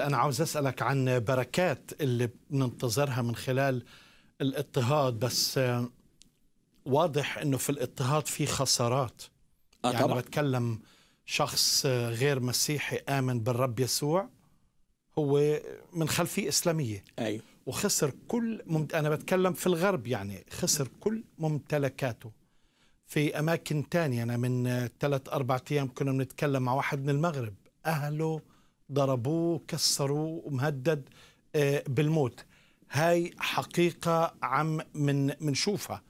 أنا عاوز أسألك عن بركات اللي بننتظرها من خلال الاضطهاد بس واضح أنه في الاضطهاد في خسارات آه يعني طبعا. بتكلم شخص غير مسيحي آمن بالرب يسوع هو من خلفية إسلامية أيوه. وخسر كل ممت... أنا بتكلم في الغرب يعني خسر كل ممتلكاته في أماكن تانية أنا من ثلاث أربع أيام كنا بنتكلم مع واحد من المغرب أهله ضربوه كسروا مهدد آه، بالموت هاي حقيقة عم من منشوفها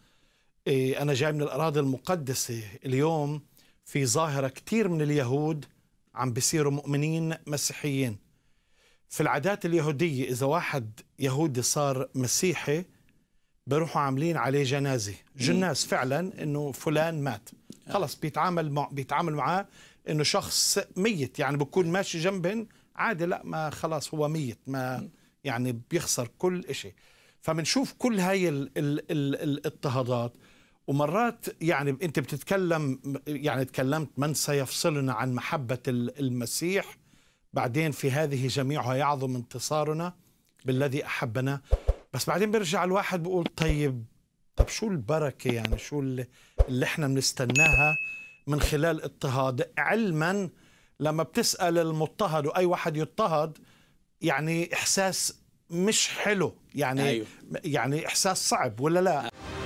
آه، أنا جاي من الأراضي المقدسة اليوم في ظاهرة كتير من اليهود عم بيصيروا مؤمنين مسيحيين في العادات اليهودية إذا واحد يهودي صار مسيحي بروحوا عاملين عليه جنازة جناز فعلا إنه فلان مات خلص بيتعامل مع بيتعامل معاه انه شخص ميت يعني بكون ماشي جنبهن عادي لا ما خلاص هو ميت ما يعني بيخسر كل شيء فبنشوف كل هاي الاضطهادات ومرات يعني انت بتتكلم يعني تكلمت من سيفصلنا عن محبه المسيح بعدين في هذه جميعها يعظم انتصارنا بالذي احبنا بس بعدين بيرجع الواحد بيقول طيب طب شو البركة يعني شو اللي احنا بنستناها من خلال اضطهاد علما لما بتسأل المضطهد وأي واحد يضطهد يعني إحساس مش حلو يعني أيوه. يعني إحساس صعب ولا لا